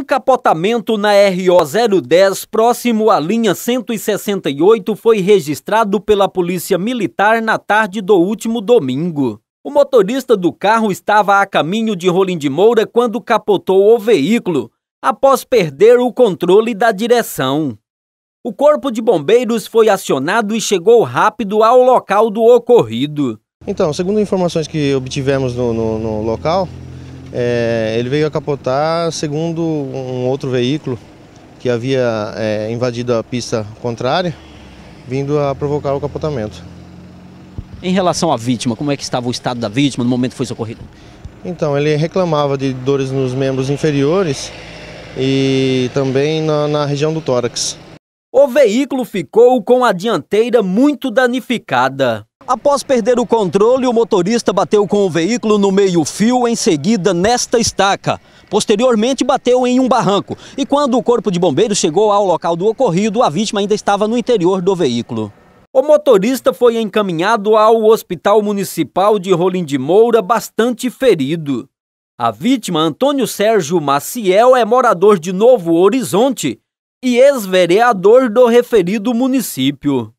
Um capotamento na RO 010 próximo à linha 168 foi registrado pela Polícia Militar na tarde do último domingo. O motorista do carro estava a caminho de Rolim de Moura quando capotou o veículo, após perder o controle da direção. O corpo de bombeiros foi acionado e chegou rápido ao local do ocorrido. Então, segundo informações que obtivemos no, no, no local, é, ele veio a capotar segundo um outro veículo que havia é, invadido a pista contrária, vindo a provocar o capotamento. Em relação à vítima, como é que estava o estado da vítima no momento que foi socorrido? Então, ele reclamava de dores nos membros inferiores e também na, na região do tórax. O veículo ficou com a dianteira muito danificada. Após perder o controle, o motorista bateu com o veículo no meio-fio, em seguida nesta estaca. Posteriormente, bateu em um barranco. E quando o corpo de bombeiros chegou ao local do ocorrido, a vítima ainda estava no interior do veículo. O motorista foi encaminhado ao Hospital Municipal de Rolim de Moura, bastante ferido. A vítima, Antônio Sérgio Maciel, é morador de Novo Horizonte e ex-vereador do referido município.